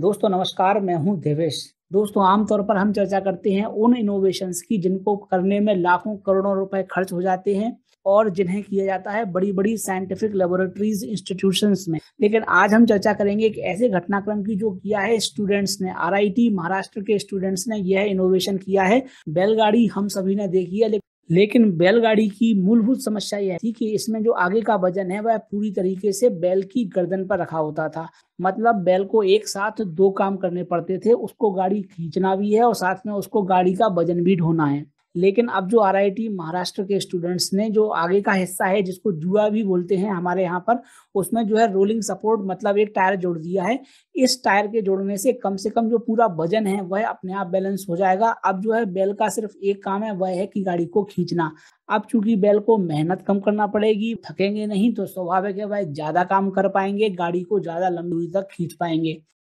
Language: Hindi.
दोस्तों नमस्कार मैं हूं देवेश दोस्तों आमतौर पर हम चर्चा करते हैं उन इनोवेशंस की जिनको करने में लाखों करोड़ों रुपए खर्च हो जाते हैं और जिन्हें किया जाता है बड़ी बड़ी साइंटिफिक लेबोरेटरीज इंस्टीट्यूशंस में लेकिन आज हम चर्चा करेंगे एक ऐसे घटनाक्रम की जो किया है स्टूडेंट्स ने आर महाराष्ट्र के स्टूडेंट्स ने यह इनोवेशन किया है बैलगाड़ी हम सभी ने देखी है लेकिन लेकिन बैलगाड़ी की मूलभूत समस्या यह थी कि इसमें जो आगे का वजन है वह पूरी तरीके से बैल की गर्दन पर रखा होता था मतलब बैल को एक साथ दो काम करने पड़ते थे उसको गाड़ी खींचना भी है और साथ में उसको गाड़ी का वजन भी ढोना है लेकिन अब जो आर महाराष्ट्र के स्टूडेंट्स ने जो आगे का हिस्सा है जिसको जुआ भी बोलते हैं हमारे यहाँ पर उसमें जो है रोलिंग सपोर्ट मतलब एक टायर जोड़ दिया है इस टायर के जोड़ने से कम से कम जो पूरा वजन है वह अपने आप बैलेंस हो जाएगा अब जो है बैल का सिर्फ एक काम है वह है कि गाड़ी को खींचना अब चूंकि बैल को मेहनत कम करना पड़ेगी थकेंगे नहीं तो स्वाभाविक है वह ज्यादा काम कर पाएंगे गाड़ी को ज्यादा लंबी दूरी तक खींच पाएंगे